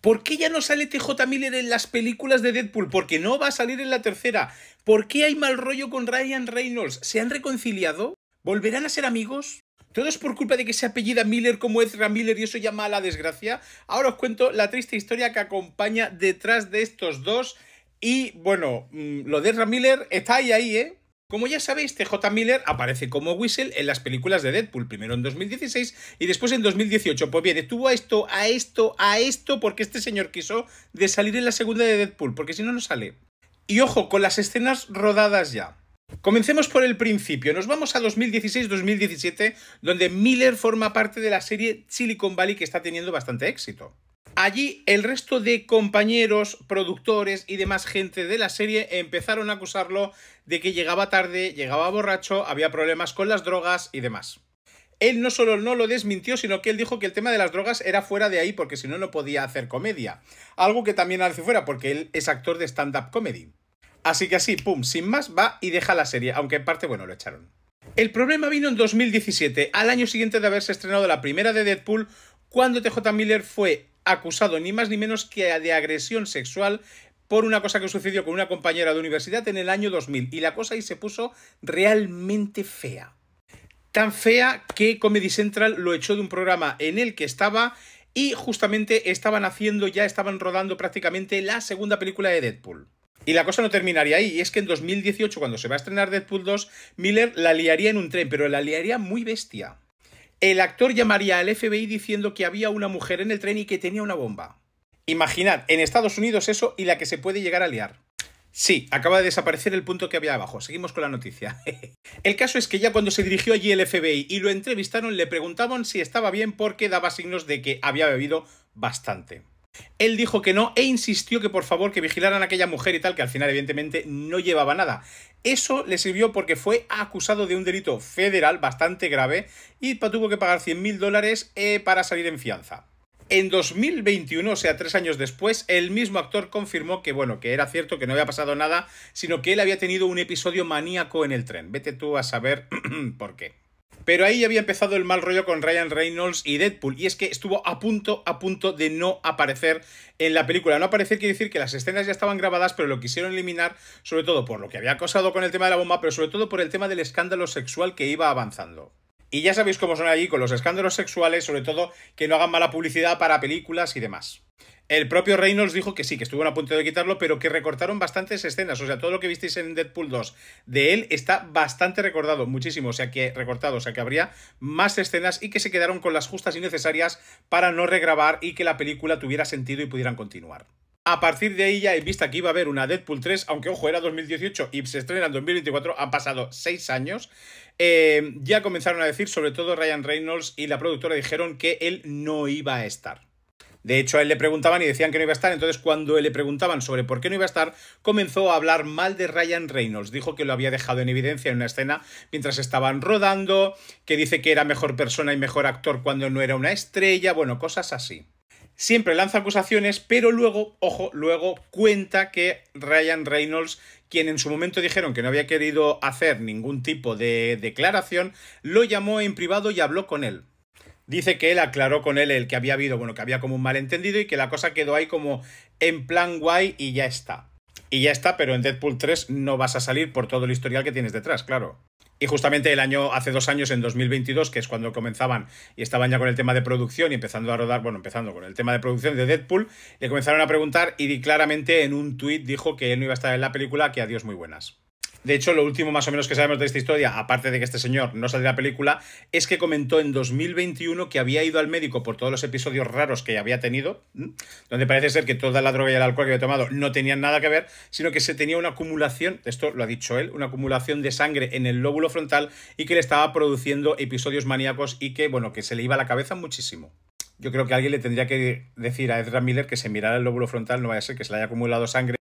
¿Por qué ya no sale TJ Miller en las películas de Deadpool? Porque no va a salir en la tercera. ¿Por qué hay mal rollo con Ryan Reynolds? ¿Se han reconciliado? ¿Volverán a ser amigos? ¿Todo es por culpa de que se apellida Miller como Ezra Miller y eso llama a la desgracia? Ahora os cuento la triste historia que acompaña detrás de estos dos. Y bueno, mm, lo de Ezra Miller está ahí, ahí, ¿eh? Como ya sabéis, TJ Miller aparece como Whistle en las películas de Deadpool, primero en 2016 y después en 2018. Pues bien, estuvo a esto, a esto, a esto, porque este señor quiso de salir en la segunda de Deadpool, porque si no, no sale. Y ojo, con las escenas rodadas ya. Comencemos por el principio. Nos vamos a 2016-2017, donde Miller forma parte de la serie Silicon Valley que está teniendo bastante éxito. Allí el resto de compañeros, productores y demás gente de la serie empezaron a acusarlo de que llegaba tarde, llegaba borracho, había problemas con las drogas y demás. Él no solo no lo desmintió, sino que él dijo que el tema de las drogas era fuera de ahí porque si no, no podía hacer comedia. Algo que también hace fuera porque él es actor de stand-up comedy. Así que así, pum, sin más, va y deja la serie, aunque en parte, bueno, lo echaron. El problema vino en 2017, al año siguiente de haberse estrenado la primera de Deadpool, cuando TJ Miller fue acusado ni más ni menos que de agresión sexual por una cosa que sucedió con una compañera de universidad en el año 2000 y la cosa ahí se puso realmente fea. Tan fea que Comedy Central lo echó de un programa en el que estaba y justamente estaban haciendo, ya estaban rodando prácticamente la segunda película de Deadpool. Y la cosa no terminaría ahí, y es que en 2018, cuando se va a estrenar Deadpool 2, Miller la liaría en un tren, pero la liaría muy bestia el actor llamaría al FBI diciendo que había una mujer en el tren y que tenía una bomba. Imaginad, en Estados Unidos eso y la que se puede llegar a liar. Sí, acaba de desaparecer el punto que había abajo. Seguimos con la noticia. el caso es que ya cuando se dirigió allí el FBI y lo entrevistaron, le preguntaban si estaba bien porque daba signos de que había bebido bastante. Él dijo que no e insistió que por favor que vigilaran a aquella mujer y tal, que al final evidentemente no llevaba nada. Eso le sirvió porque fue acusado de un delito federal bastante grave y tuvo que pagar 100.000 mil dólares eh, para salir en fianza. En 2021, o sea, tres años después, el mismo actor confirmó que, bueno, que era cierto que no había pasado nada, sino que él había tenido un episodio maníaco en el tren. Vete tú a saber por qué. Pero ahí había empezado el mal rollo con Ryan Reynolds y Deadpool, y es que estuvo a punto, a punto de no aparecer en la película. No aparecer quiere decir que las escenas ya estaban grabadas, pero lo quisieron eliminar, sobre todo por lo que había causado con el tema de la bomba, pero sobre todo por el tema del escándalo sexual que iba avanzando. Y ya sabéis cómo son allí con los escándalos sexuales, sobre todo que no hagan mala publicidad para películas y demás. El propio Reynolds dijo que sí, que estuvo a punto de quitarlo, pero que recortaron bastantes escenas. O sea, todo lo que visteis en Deadpool 2 de él está bastante recordado, muchísimo. O sea, que recortado, o sea, que habría más escenas y que se quedaron con las justas y necesarias para no regrabar y que la película tuviera sentido y pudieran continuar. A partir de ella ya he visto que iba a haber una Deadpool 3, aunque ojo, era 2018 y se estrena en 2024, han pasado seis años. Em, ya comenzaron a decir, sobre todo Ryan Reynolds y la productora dijeron que él no iba a estar. De hecho, a él le preguntaban y decían que no iba a estar. Entonces, cuando le preguntaban sobre por qué no iba a estar, comenzó a hablar mal de Ryan Reynolds. Dijo que lo había dejado en evidencia en una escena mientras estaban rodando, que dice que era mejor persona y mejor actor cuando no era una estrella, bueno, cosas así siempre lanza acusaciones, pero luego, ojo, luego cuenta que Ryan Reynolds, quien en su momento dijeron que no había querido hacer ningún tipo de declaración, lo llamó en privado y habló con él. Dice que él aclaró con él el que había habido, bueno, que había como un malentendido y que la cosa quedó ahí como en plan guay y ya está y ya está, pero en Deadpool 3 no vas a salir por todo el historial que tienes detrás, claro. Y justamente el año, hace dos años, en 2022, que es cuando comenzaban y estaban ya con el tema de producción y empezando a rodar, bueno, empezando con el tema de producción de Deadpool, le comenzaron a preguntar y claramente en un tuit dijo que él no iba a estar en la película, que adiós muy buenas. De hecho, lo último más o menos que sabemos de esta historia, aparte de que este señor no salió de la película, es que comentó en 2021 que había ido al médico por todos los episodios raros que había tenido, donde parece ser que toda la droga y el alcohol que había tomado no tenían nada que ver, sino que se tenía una acumulación, esto lo ha dicho él, una acumulación de sangre en el lóbulo frontal y que le estaba produciendo episodios maníacos y que, bueno, que se le iba la cabeza muchísimo. Yo creo que alguien le tendría que decir a Ezra Miller que se mirara el lóbulo frontal, no vaya a ser que se le haya acumulado sangre